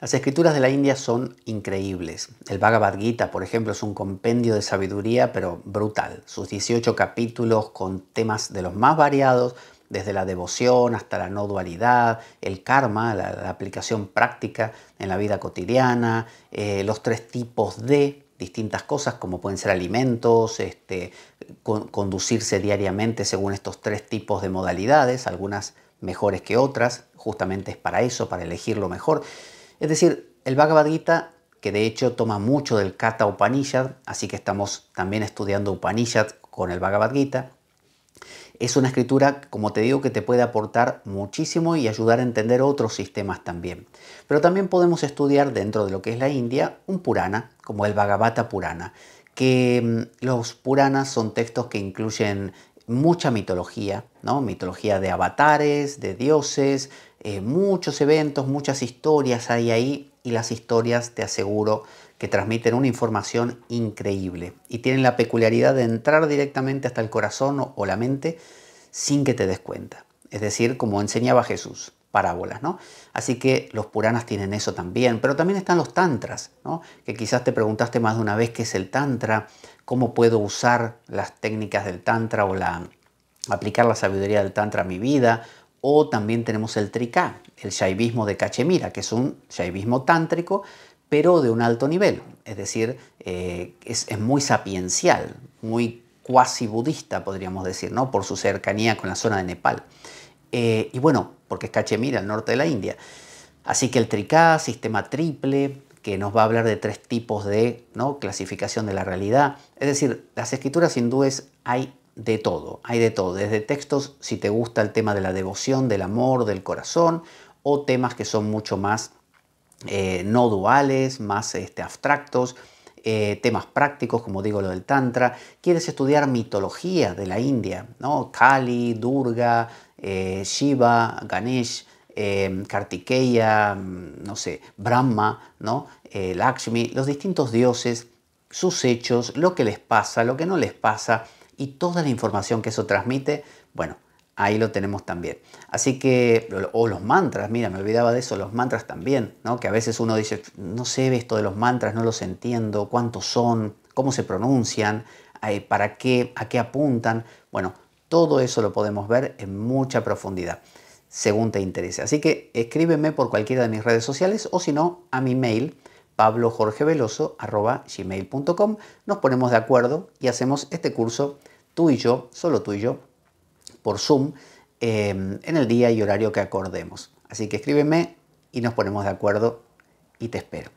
Las escrituras de la India son increíbles. El Bhagavad Gita, por ejemplo, es un compendio de sabiduría, pero brutal. Sus 18 capítulos con temas de los más variados, desde la devoción hasta la no dualidad, el karma, la, aplicación práctica en la vida cotidiana, eh, los tres tipos de distintas cosas como pueden ser alimentos, este, conducirse diariamente según estos tres tipos de modalidades, algunas mejores que otras, justamente es para eso, para elegir lo mejor. Es decir, el Bhagavad Gita, que de hecho toma mucho del Kata Upanishad, así que estamos también estudiando Upanishad con el Bhagavad Gita, es una escritura, como te digo, que te puede aportar muchísimo y ayudar a entender otros sistemas también. Pero también podemos estudiar dentro de lo que es la India un Purana, como el Bhagavata Purana, que mm, los Puranas son textos que incluyen mucha mitología, ¿no? Mitología de avatares, de dioses, eh, muchos eventos, muchas historias hay ahí y las historias te aseguro que transmiten una información increíble y tienen la peculiaridad de entrar directamente hasta el corazón o, la mente sin que te des cuenta. Es decir, como enseñaba Jesús, parábolas, ¿no? Así que los puranas tienen eso también, pero también están los tantras, ¿no? Que quizás te preguntaste más de una vez qué es el tantra, cómo puedo usar las técnicas del tantra o la aplicar la sabiduría del tantra a mi vida o también tenemos el Trika, el shaivismo de Cachemira, que es un shaivismo tántrico, pero de un alto nivel. Es decir, eh, es, muy sapiencial, muy cuasi budista, podríamos decir, ¿no? por su cercanía con la zona de Nepal. Eh, y bueno, porque es Cachemira, al norte de la India. Así que el Trika, sistema triple, que nos va a hablar de tres tipos de ¿no? clasificación de la realidad. Es decir, las escrituras hindúes hay de todo, hay de todo, desde textos si te gusta el tema de la devoción, del amor, del corazón, o temas que son mucho más eh, no duales, más este, abstractos, eh, temas prácticos, como digo lo del Tantra. Quieres estudiar mitología de la India, ¿no? Kali, Durga, eh, Shiva, Ganesh, Kartikeya, mm, no sé, Brahma, ¿no? Lakshmi, los distintos dioses, sus hechos, lo que les pasa, lo que no les pasa y toda la información que eso transmite, bueno, ahí lo tenemos también. Así que, o los mantras, mira, me olvidaba de eso, los mantras también, ¿no? Que a veces uno dice, no sé esto de los mantras, no los entiendo, cuántos son, cómo se pronuncian, eh, para qué, a qué apuntan. Bueno, todo eso lo podemos ver en mucha profundidad, según te interese. Así que escríbeme por cualquiera de mis redes sociales o si no, a mi mail, pablojorgeveloso.gmail.com. Nos ponemos de acuerdo y hacemos este curso tú y yo, solo tú y yo, por Zoom, em, en el día y horario que acordemos. Así que escríbeme y nos ponemos de acuerdo y te espero.